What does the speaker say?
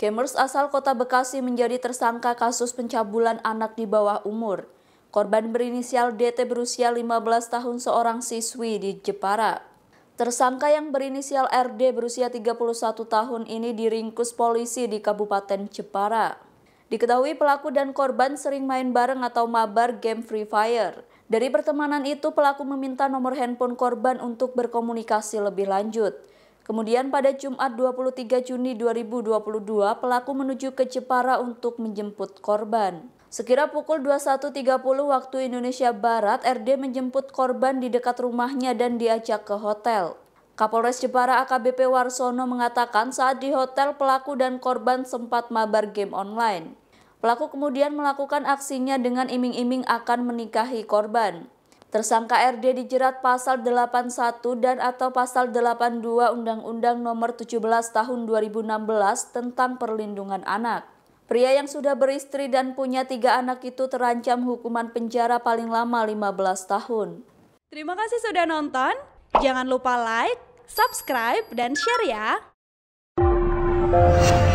Gamers asal kota Bekasi menjadi tersangka kasus pencabulan anak di bawah umur. Korban berinisial DT berusia 15 tahun seorang siswi di Jepara. Tersangka yang berinisial RD berusia 31 tahun ini diringkus polisi di Kabupaten Jepara. Diketahui pelaku dan korban sering main bareng atau mabar game Free Fire. Dari pertemanan itu, pelaku meminta nomor handphone korban untuk berkomunikasi lebih lanjut. Kemudian pada Jumat 23 Juni 2022, pelaku menuju ke Jepara untuk menjemput korban. Sekira pukul 21.30 waktu Indonesia Barat, RD menjemput korban di dekat rumahnya dan diajak ke hotel. Kapolres Jepara AKBP Warsono mengatakan saat di hotel pelaku dan korban sempat mabar game online. Pelaku kemudian melakukan aksinya dengan iming-iming akan menikahi korban. Tersangka RD dijerat pasal 81 dan atau pasal 82 Undang-Undang Nomor 17 Tahun 2016 tentang Perlindungan Anak. Pria yang sudah beristri dan punya tiga anak itu terancam hukuman penjara paling lama 15 tahun. Terima kasih sudah nonton. Jangan lupa like, subscribe, dan share ya.